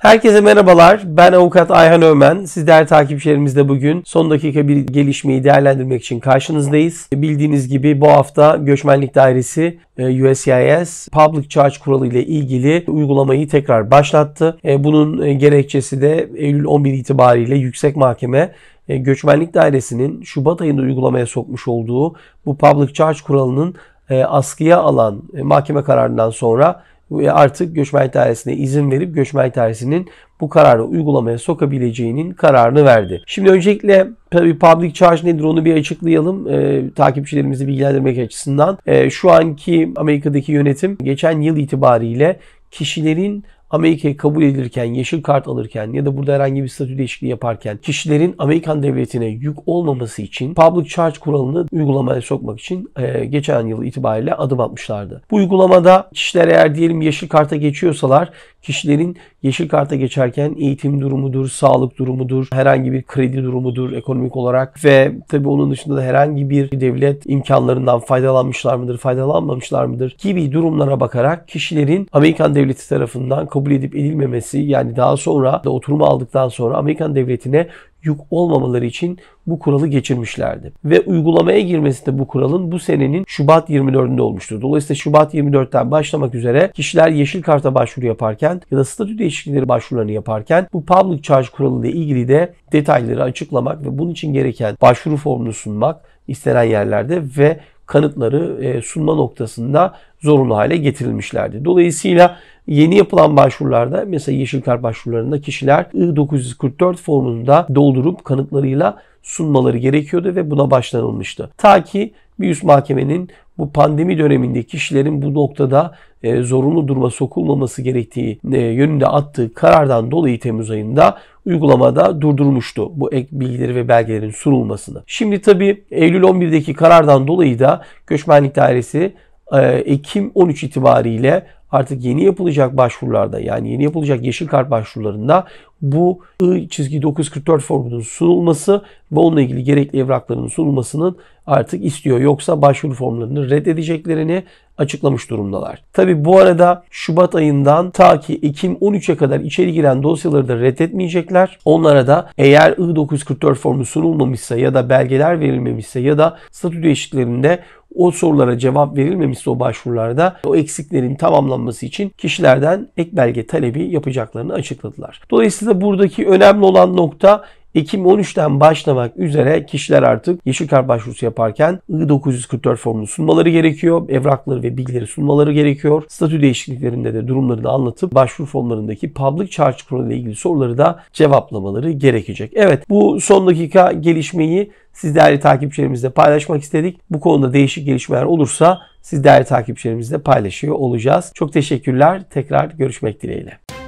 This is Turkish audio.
Herkese merhabalar. Ben avukat Ayhan Ömen. Sizler takipçilerimizle bugün son dakika bir gelişmeyi değerlendirmek için karşınızdayız. Bildiğiniz gibi bu hafta Göçmenlik Dairesi e, USCIS Public Charge kuralı ile ilgili uygulamayı tekrar başlattı. E, bunun e, gerekçesi de Eylül 11 itibariyle Yüksek Mahkeme Göçmenlik Dairesi'nin Şubat ayında uygulamaya sokmuş olduğu bu Public Charge kuralının askıya alan mahkeme kararından sonra artık göçmen dairesine izin verip göçmen dairesinin bu kararı uygulamaya sokabileceğinin kararını verdi. Şimdi öncelikle tabii public charge nedir onu bir açıklayalım e, takipçilerimizi bilgilendirmek açısından. E, şu anki Amerika'daki yönetim geçen yıl itibariyle kişilerin Amerika'ya kabul edilirken, yeşil kart alırken ya da burada herhangi bir statü değişikliği yaparken kişilerin Amerikan devletine yük olmaması için public charge kuralını uygulamaya sokmak için e, geçen yıl itibariyle adım atmışlardı. Bu uygulamada kişiler eğer diyelim yeşil karta geçiyorsalar kişilerin yeşil karta geçerken eğitim durumudur, sağlık durumudur, herhangi bir kredi durumudur ekonomik olarak ve tabi onun dışında da herhangi bir devlet imkanlarından faydalanmışlar mıdır, faydalanmamışlar mıdır gibi durumlara bakarak kişilerin Amerikan devleti tarafından kabul kabul edip edilmemesi yani daha sonra da oturma aldıktan sonra Amerikan devletine yük olmamaları için bu kuralı geçirmişlerdi. Ve uygulamaya girmesi de bu kuralın bu senenin Şubat 24'ünde olmuştu Dolayısıyla Şubat 24'ten başlamak üzere kişiler yeşil karta başvuru yaparken ya da statü değişiklikleri başvurularını yaparken bu public charge kuralı ile ilgili de detayları açıklamak ve bunun için gereken başvuru formunu sunmak istenen yerlerde ve kanıtları e, sunma noktasında zorunlu hale getirilmişlerdi. Dolayısıyla yeni yapılan başvurularda mesela yeşil kart başvurularında kişiler I-944 formunda doldurup kanıtlarıyla sunmaları gerekiyordu ve buna başlanılmıştı. Ta ki bir üst mahkemenin bu pandemi döneminde kişilerin bu noktada e, zorunlu duruma sokulmaması gerektiği e, yönünde attığı karardan dolayı Temmuz ayında uygulamada durdurmuştu bu ek bilgileri ve belgelerin sunulmasını. Şimdi tabi Eylül 11'deki karardan dolayı da Göçmenlik Dairesi e, Ekim 13 itibariyle artık yeni yapılacak başvurularda yani yeni yapılacak yeşil kart başvurularında bu I çizgi 944 formunun sunulması ve onunla ilgili gerekli evrakların sunulmasının artık istiyor. Yoksa başvuru formlarını reddedeceklerini açıklamış durumdalar. Tabi bu arada Şubat ayından ta ki Ekim 13'e kadar içeri giren dosyaları da reddetmeyecekler. Onlara da eğer I-944 formu sunulmamışsa ya da belgeler verilmemişse ya da statü değişikliklerinde o sorulara cevap verilmemişse o başvurularda o eksiklerin tamamlanması için kişilerden ek belge talebi yapacaklarını açıkladılar. Dolayısıyla buradaki önemli olan nokta Ekim 13'ten başlamak üzere kişiler artık yeşil kart başvurusu yaparken I-944 formunu sunmaları gerekiyor. Evrakları ve bilgileri sunmaları gerekiyor. Statü değişikliklerinde de durumlarını anlatıp başvuru formlarındaki public charge kuralı ile ilgili soruları da cevaplamaları gerekecek. Evet bu son dakika gelişmeyi siz değerli takipçilerimizle paylaşmak istedik. Bu konuda değişik gelişmeler olursa siz değerli takipçilerimizle paylaşıyor olacağız. Çok teşekkürler. Tekrar görüşmek dileğiyle.